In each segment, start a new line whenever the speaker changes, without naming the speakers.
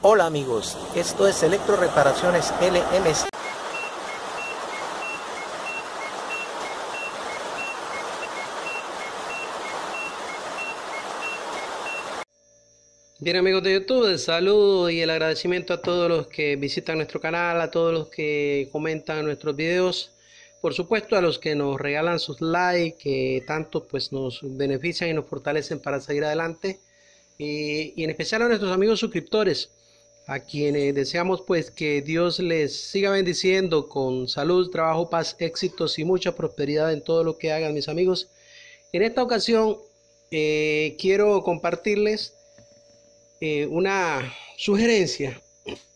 Hola amigos, esto es Electro Reparaciones LMS Bien amigos de YouTube, el saludo y el agradecimiento a todos los que visitan nuestro canal, a todos los que comentan nuestros videos, por supuesto a los que nos regalan sus likes, que tanto pues nos benefician y nos fortalecen para seguir adelante, y en especial a nuestros amigos suscriptores a quienes deseamos pues que Dios les siga bendiciendo con salud, trabajo, paz, éxitos y mucha prosperidad en todo lo que hagan mis amigos. En esta ocasión eh, quiero compartirles eh, una sugerencia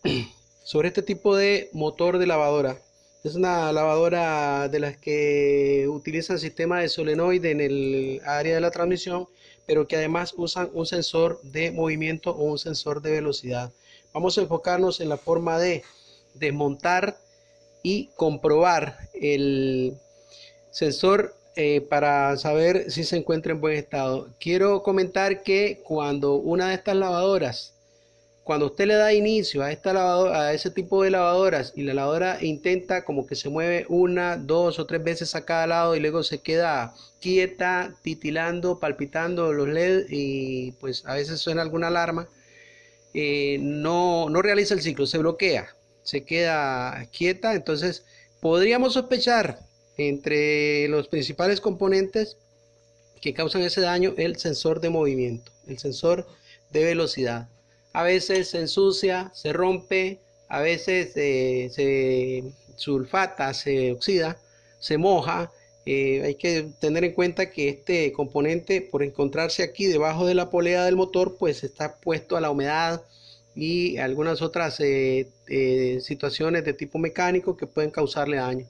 sobre este tipo de motor de lavadora. Es una lavadora de las que utilizan sistema de solenoide en el área de la transmisión, pero que además usan un sensor de movimiento o un sensor de velocidad. Vamos a enfocarnos en la forma de desmontar y comprobar el sensor eh, para saber si se encuentra en buen estado. Quiero comentar que cuando una de estas lavadoras, cuando usted le da inicio a, esta lavadora, a ese tipo de lavadoras y la lavadora intenta como que se mueve una, dos o tres veces a cada lado y luego se queda quieta, titilando, palpitando los LED y pues a veces suena alguna alarma eh, no, realiza el ciclo, se bloquea, se queda quieta, entonces podríamos sospechar entre los principales componentes que causan ese daño el sensor de movimiento, el sensor de velocidad. A veces se ensucia, se rompe, a veces eh, se sulfata, se oxida, se moja eh, hay que tener en cuenta que este componente, por encontrarse aquí debajo de la polea del motor, pues está puesto a la humedad y algunas otras eh, eh, situaciones de tipo mecánico que pueden causarle daño.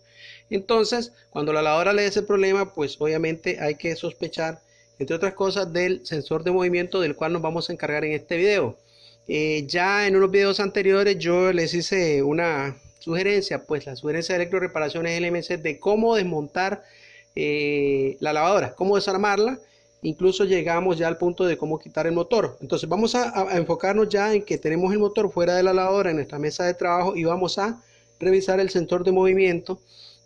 Entonces, cuando la lavadora le dé ese problema, pues obviamente hay que sospechar, entre otras cosas, del sensor de movimiento del cual nos vamos a encargar en este video. ya en unos videos anteriores yo les hice una sugerencia, pues la sugerencia de electro reparaciones lmc de cómo desmontar eh, la lavadora, cómo desarmarla, incluso llegamos ya al punto de cómo quitar el motor. Entonces vamos a, enfocarnos ya en que tenemos el motor fuera de la lavadora en nuestra mesa de trabajo y vamos a revisar el sensor de movimiento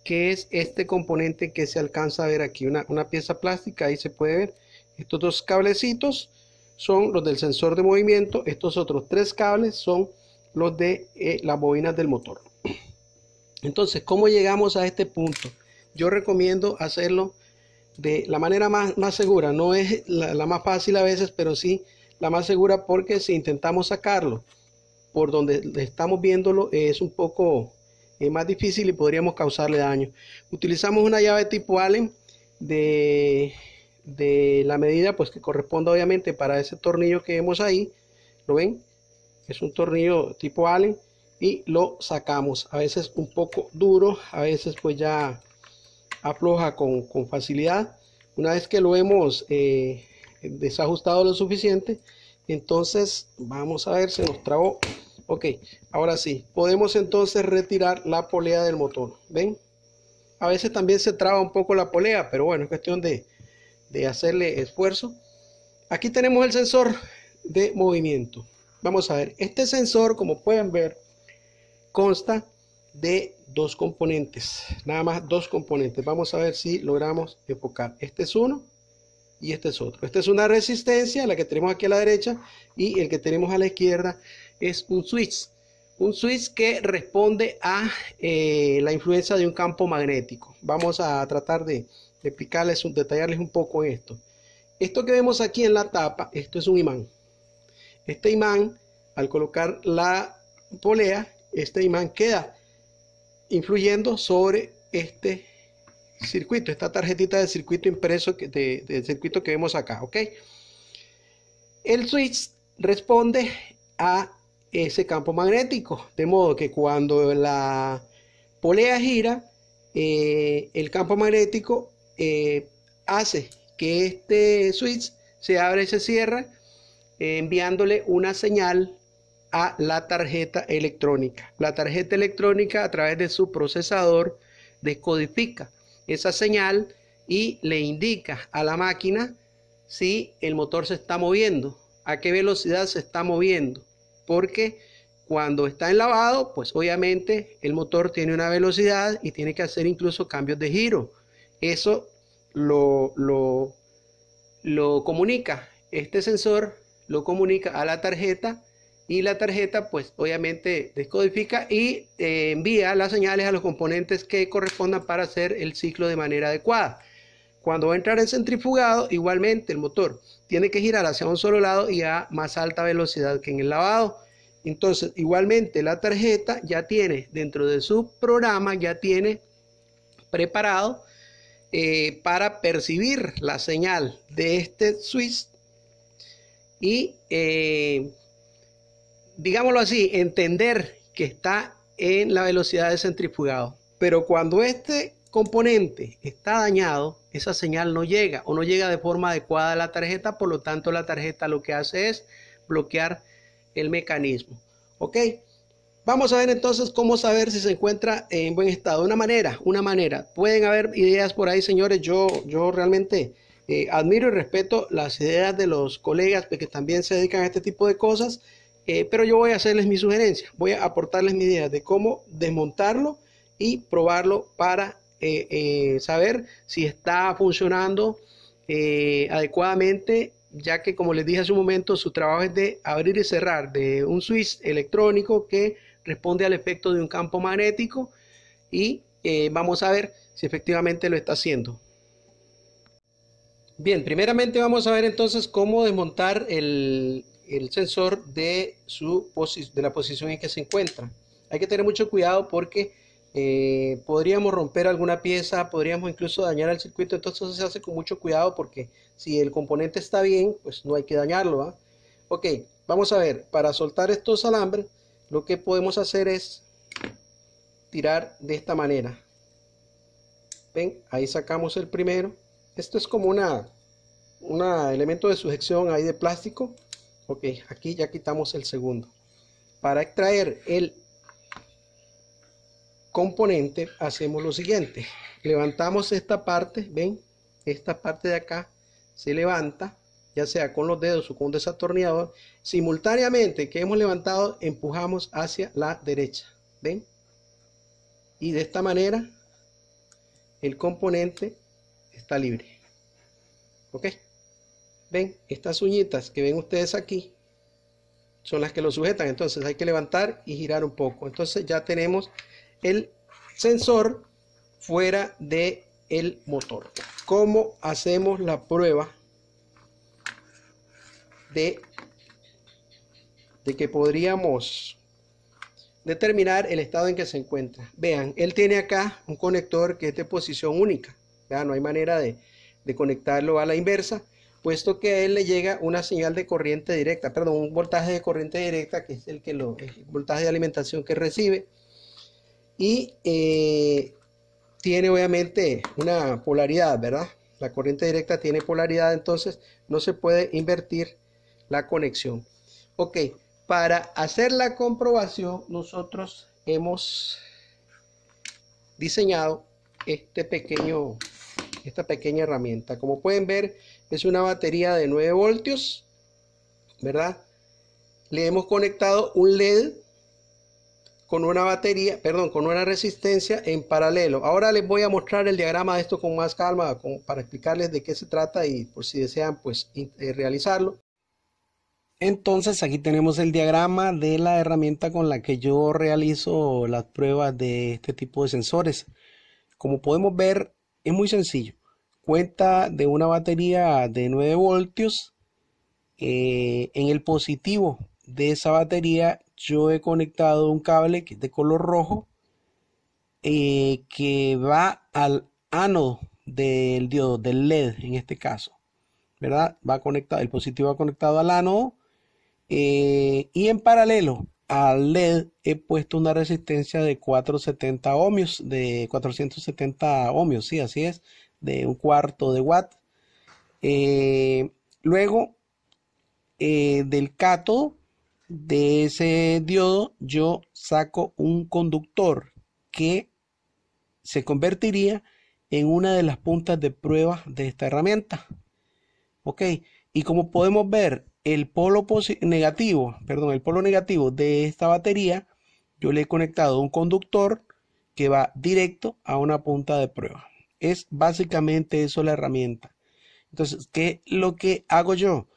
que es este componente que se alcanza a ver aquí, una, pieza plástica, ahí se puede ver. Estos dos cablecitos son los del sensor de movimiento, estos otros tres cables son los de eh, las bobinas del motor. Entonces, ¿cómo llegamos a este punto? yo recomiendo hacerlo de la manera más, segura. No es la, más fácil a veces, pero sí la más segura porque si intentamos sacarlo por donde estamos viéndolo es un poco eh, más difícil y podríamos causarle daño. Utilizamos una llave tipo Allen de, de la medida pues que corresponda obviamente para ese tornillo que vemos ahí. ¿Lo ven? Es un tornillo tipo Allen y lo sacamos. A veces un poco duro, a veces pues ya afloja con, facilidad. Una vez que lo hemos eh, desajustado lo suficiente, entonces vamos a ver, se nos trabó. Ok, ahora sí, podemos entonces retirar la polea del motor. ¿Ven? A veces también se traba un poco la polea, pero bueno, es cuestión de hacerle esfuerzo. Aquí tenemos el sensor de movimiento. Vamos a ver, este sensor, como pueden ver, consta de dos componentes, nada más dos componentes. Vamos a ver si logramos enfocar. Este es uno y este es otro. Esta es una resistencia, la que tenemos aquí a la derecha, y el que tenemos a la izquierda es un switch. Un switch que responde a eh, la influencia de un campo magnético. Vamos a tratar de, explicarles, detallarles un poco esto. Esto que vemos aquí en la tapa, esto es un imán. Este imán, al colocar la polea, este imán queda influyendo sobre este circuito, esta tarjetita de circuito impreso, del circuito que vemos acá, ¿ok? El switch responde a ese campo magnético, de modo que cuando la polea gira, eh, el campo magnético eh, hace que este switch se abre y se cierra, eh, enviándole una señal a la tarjeta electrónica. La tarjeta electrónica a través de su procesador descodifica esa señal y le indica a la máquina si el motor se está moviendo, a qué velocidad se está moviendo, porque cuando está en lavado, pues obviamente el motor tiene una velocidad y tiene que hacer incluso cambios de giro. Eso lo, lo, lo comunica, este sensor lo comunica a la tarjeta y la tarjeta pues obviamente descodifica y eh, envía las señales a los componentes que correspondan para hacer el ciclo de manera adecuada. Cuando va a entrar en centrifugado, igualmente el motor tiene que girar hacia un solo lado y a más alta velocidad que en el lavado. Entonces, igualmente la tarjeta ya tiene dentro de su programa, ya tiene preparado eh, para percibir la señal de este switch y eh, digámoslo así, entender que está en la velocidad de centrifugado. Pero cuando este componente está dañado, esa señal no llega o no llega de forma adecuada a la tarjeta, por lo tanto la tarjeta lo que hace es bloquear el mecanismo. ¿Ok? Vamos a ver entonces cómo saber si se encuentra en buen estado. Una manera, una manera. Pueden haber ideas por ahí, señores. Yo, yo realmente eh, admiro y respeto las ideas de los colegas pues, que también se dedican a este tipo de cosas. Eh, pero yo voy a hacerles mi sugerencia, voy a aportarles mi idea de cómo desmontarlo y probarlo para eh, eh, saber si está funcionando adecuadamente, ya que como les dije hace un momento, su trabajo es de abrir y cerrar de un switch electrónico que responde al efecto de un campo magnético y vamos a ver si efectivamente lo está haciendo. Bien, primeramente vamos a ver entonces cómo desmontar el, el sensor de, su de la posición en que se encuentra. Hay que tener mucho cuidado porque eh, podríamos romper alguna pieza, podríamos incluso dañar el circuito, entonces se hace con mucho cuidado porque si el componente está bien, pues no hay que dañarlo. Ok, vamos a ver, para soltar estos alambres, lo que podemos hacer es tirar de esta manera. ¿Ven? Ahí sacamos el primero. Esto es como una, una elemento de sujeción ahí de plástico ok aquí ya quitamos el segundo para extraer el componente hacemos lo siguiente levantamos esta parte ven esta parte de acá se levanta ya sea con los dedos o con un desatornillador simultáneamente que hemos levantado empujamos hacia la derecha ven y de esta manera el componente está libre ok ¿Ven? Estas uñitas que ven ustedes aquí son las que lo sujetan. Entonces hay que levantar y girar un poco. Entonces ya tenemos el sensor fuera del el motor. ¿Cómo hacemos la prueba de, de que podríamos determinar el estado en que se encuentra? Vean, él tiene acá un conector que es de posición única. ya No hay manera de, de conectarlo a la inversa puesto que a él le llega una señal de corriente directa, perdón, un voltaje de corriente directa, que es el, que voltaje de alimentación que recibe, y eh, tiene obviamente una polaridad, ¿verdad? La corriente directa tiene polaridad, entonces no se puede invertir la conexión. Ok, para hacer la comprobación nosotros hemos diseñado este pequeño, esta pequeña herramienta. Como pueden ver, es una batería de 9 voltios, ¿verdad? Le hemos conectado un LED con una batería, perdón, con una resistencia en paralelo. Ahora les voy a mostrar el diagrama de esto con más calma para explicarles de qué se trata y por si desean pues eh, realizarlo. Entonces aquí tenemos el diagrama de la herramienta con la que yo realizo las pruebas de este tipo de sensores. Como podemos ver es muy sencillo cuenta de una batería de 9 voltios. Eh, en el positivo de esa batería yo he conectado un cable que es de color rojo eh, que va al ánodo del diodo, del LED en este caso. ¿Verdad? Va conectado, el positivo conectado al ánodo. Eh, y en paralelo al LED he puesto una resistencia de 470 ohmios, de 470 ohmios, sí, así es, de un cuarto de watt. Eh, luego, eh, del cátodo de ese diodo, yo saco un conductor que se convertiría en una de las puntas de prueba de esta herramienta. Ok, y como podemos ver, el polo negativo, perdón, el polo negativo de esta batería, yo le he conectado un conductor que va directo a una punta de prueba. Es básicamente eso la herramienta. Entonces, ¿qué es lo que hago yo?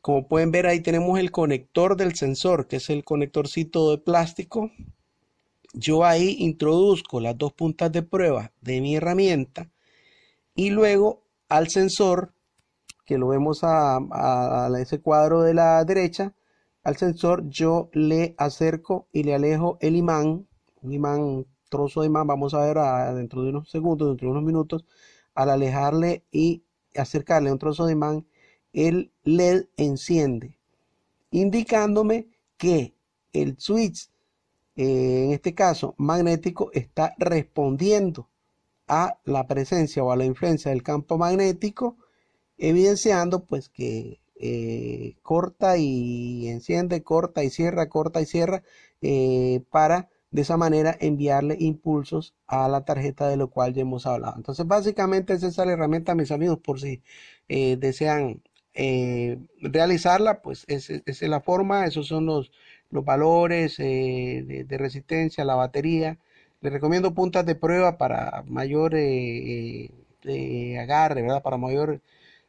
Como pueden ver, ahí tenemos el conector del sensor, que es el conectorcito de plástico. Yo ahí introduzco las dos puntas de prueba de mi herramienta y luego al sensor, que lo vemos a, ese cuadro de la derecha, al sensor yo le acerco y le alejo el imán, un imán trozo de imán, vamos a ver ah, dentro de unos segundos, dentro de unos minutos, al alejarle y acercarle un trozo de imán, el LED enciende, indicándome que el switch, eh, en este caso magnético, está respondiendo a la presencia o a la influencia del campo magnético, evidenciando pues que eh, corta y enciende, corta y cierra, corta y cierra, eh, para de esa manera enviarle impulsos a la tarjeta de lo cual ya hemos hablado. Entonces básicamente esa es la herramienta, mis amigos, por si eh, desean eh, realizarla, pues esa es la forma, esos son los, los valores eh, de, resistencia, la batería. Les recomiendo puntas de prueba para mayor agarre, ¿verdad? Para mayor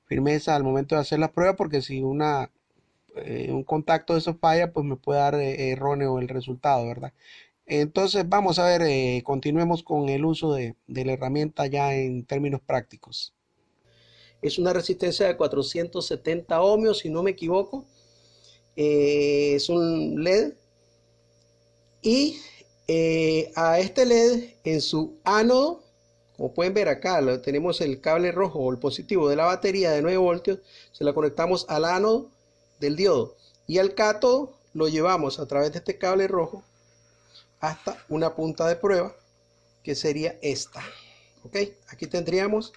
firmeza al momento de hacer las prueba, porque si una un contacto de esos falla, pues me puede dar erróneo el resultado, ¿verdad? Entonces vamos a ver, eh, continuemos con el uso de, la herramienta ya en términos prácticos. Es una resistencia de 470 ohmios, si no me equivoco. Eh, es un LED. Y eh, a este LED en su ánodo, como pueden ver acá, tenemos el cable rojo o el positivo de la batería de 9 voltios, se la conectamos al ánodo del diodo y al cátodo lo llevamos a través de este cable rojo hasta una punta de prueba que sería esta. ¿Ok? Aquí tendríamos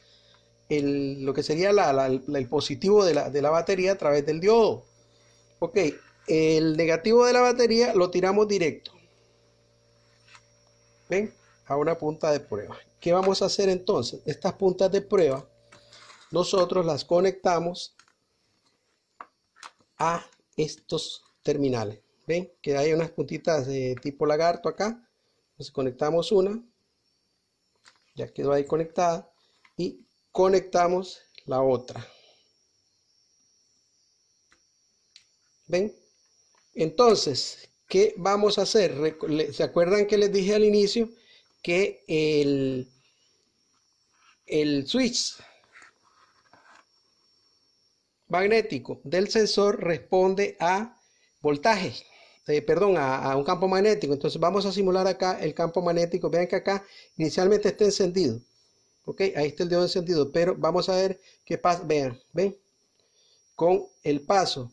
lo que sería el positivo de la, de la, batería a través del diodo. Ok, el negativo de la batería lo tiramos directo. ¿Ven? A una punta de prueba. ¿Qué vamos a hacer entonces? Estas puntas de prueba nosotros las conectamos a estos terminales. ¿Ven? Que hay unas puntitas de tipo lagarto acá. Entonces conectamos una. Ya quedó ahí conectada. Y conectamos la otra. ¿Ven? Entonces, ¿qué vamos a hacer? ¿Se acuerdan que les dije al inicio que el, el switch magnético del sensor responde a voltaje? Eh, perdón, a, un campo magnético. Entonces vamos a simular acá el campo magnético. Vean que acá inicialmente está encendido. Ok, ahí está el dedo encendido, pero vamos a ver qué pasa. Vean, ven, con el paso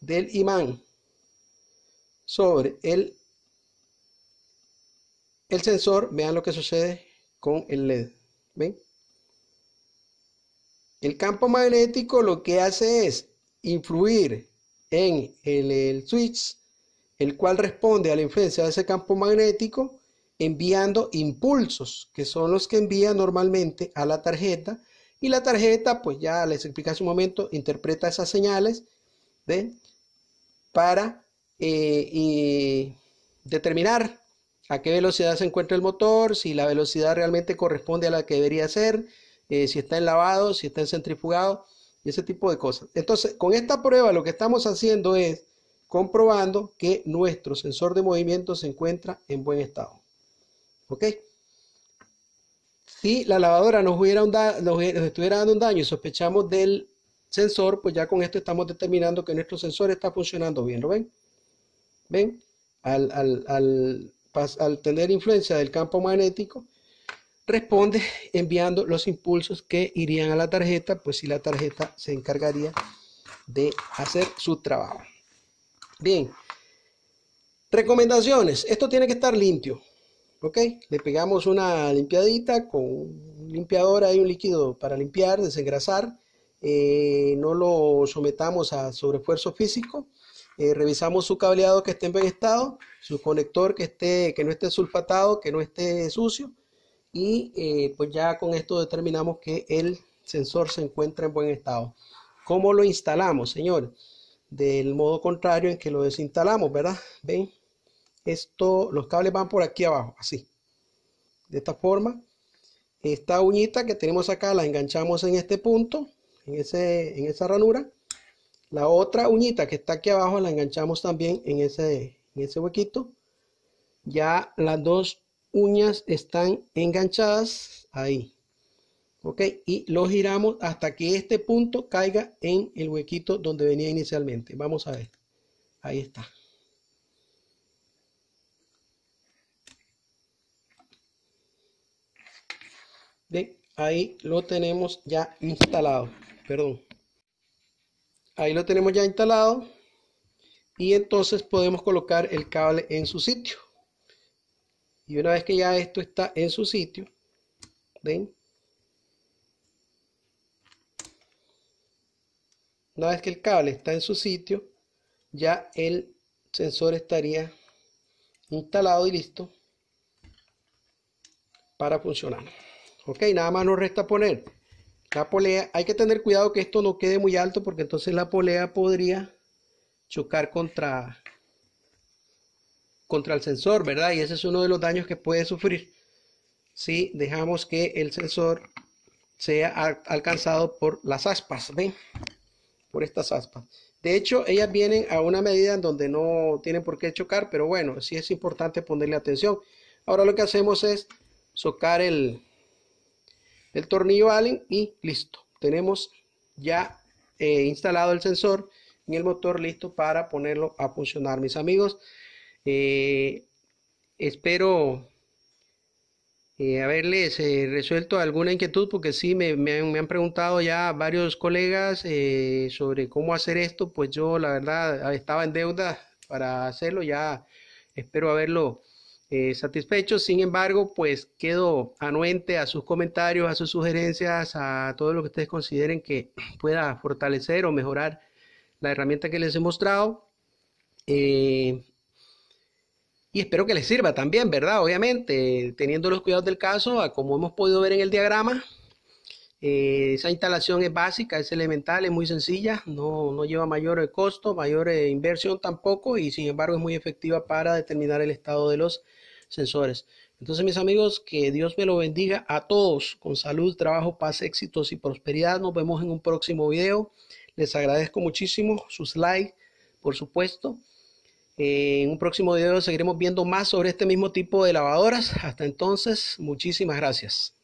del imán sobre el, el sensor, vean lo que sucede con el LED. ¿Ven? El campo magnético lo que hace es influir en el switch el cual responde a la influencia de ese campo magnético enviando impulsos, que son los que envía normalmente a la tarjeta, y la tarjeta, pues ya les expliqué hace un momento, interpreta esas señales de, para eh, determinar a qué velocidad se encuentra el motor, si la velocidad realmente corresponde a la que debería ser, eh, si está en lavado, si está en centrifugado, y ese tipo de cosas. Entonces, con esta prueba lo que estamos haciendo es comprobando que nuestro sensor de movimiento se encuentra en buen estado. ¿Ok? Si la lavadora nos, hubiera estuviera dando un daño y sospechamos del sensor, pues ya con esto estamos determinando que nuestro sensor está funcionando bien. ¿Lo ven? ¿Ven? al tener influencia del campo magnético, responde enviando los impulsos que irían a la tarjeta, pues si la tarjeta se encargaría de hacer su trabajo. Bien. Recomendaciones. Esto tiene que estar limpio. ¿Ok? Le pegamos una limpiadita con un limpiador, hay un líquido para limpiar, desengrasar. Eh, no lo sometamos a sobreesfuerzo físico. Eh, revisamos su cableado que esté en buen estado, su conector que, esté, que no esté sulfatado, que no esté sucio. Y eh, pues ya con esto determinamos que el sensor se encuentra en buen estado. ¿Cómo lo instalamos, señores? del modo contrario en que lo desinstalamos, ¿verdad? ¿Ven? Esto, los cables van por aquí abajo, así. De esta forma. Esta uñita que tenemos acá la enganchamos en este punto, en, ese, en esa ranura. La otra uñita que está aquí abajo la enganchamos también en ese, en ese huequito. Ya las dos uñas están enganchadas ahí. ¿ok? Y lo giramos hasta que este punto caiga en el huequito donde venía inicialmente. Vamos a ver. Ahí está. Bien, ahí lo tenemos ya instalado. Perdón. Ahí lo tenemos ya instalado. Y entonces podemos colocar el cable en su sitio. Y una vez que ya esto está en su sitio, ¿ven? Una vez que el cable está en su sitio, ya el sensor estaría instalado y listo para funcionar. Ok, nada más nos resta poner la polea. Hay que tener cuidado que esto no quede muy alto porque entonces la polea podría chocar contra, contra el sensor, ¿verdad? Y ese es uno de los daños que puede sufrir si dejamos que el sensor sea alcanzado por las aspas. ¿Ven? por estas aspas. De hecho, ellas vienen a una medida en donde no tienen por qué chocar, pero bueno, sí es importante ponerle atención. Ahora lo que hacemos es socar el, el tornillo Allen y listo. Tenemos ya eh, instalado el sensor en el motor listo para ponerlo a funcionar. Mis amigos, eh, espero haberles eh, eh, resuelto alguna inquietud, porque sí, me, han, preguntado ya varios colegas eh, sobre cómo hacer esto, pues yo la verdad estaba en deuda para hacerlo, ya espero haberlo satisfecho, sin embargo, pues quedo anuente a sus comentarios, a sus sugerencias, a todo lo que ustedes consideren que pueda fortalecer o mejorar la herramienta que les he mostrado y espero que les sirva también, ¿verdad? Obviamente, teniendo los cuidados del caso, como hemos podido ver en el diagrama, eh, esa instalación es básica, es elemental, es muy sencilla, no, lleva mayor eh, costo, mayor eh, inversión tampoco y sin embargo es muy efectiva para determinar el estado de los sensores. Entonces, mis amigos, que Dios me lo bendiga a todos con salud, trabajo, paz, éxitos y prosperidad. Nos vemos en un próximo video. Les agradezco muchísimo sus likes, por supuesto en un próximo video seguiremos viendo más sobre este mismo tipo de lavadoras. Hasta entonces, muchísimas gracias.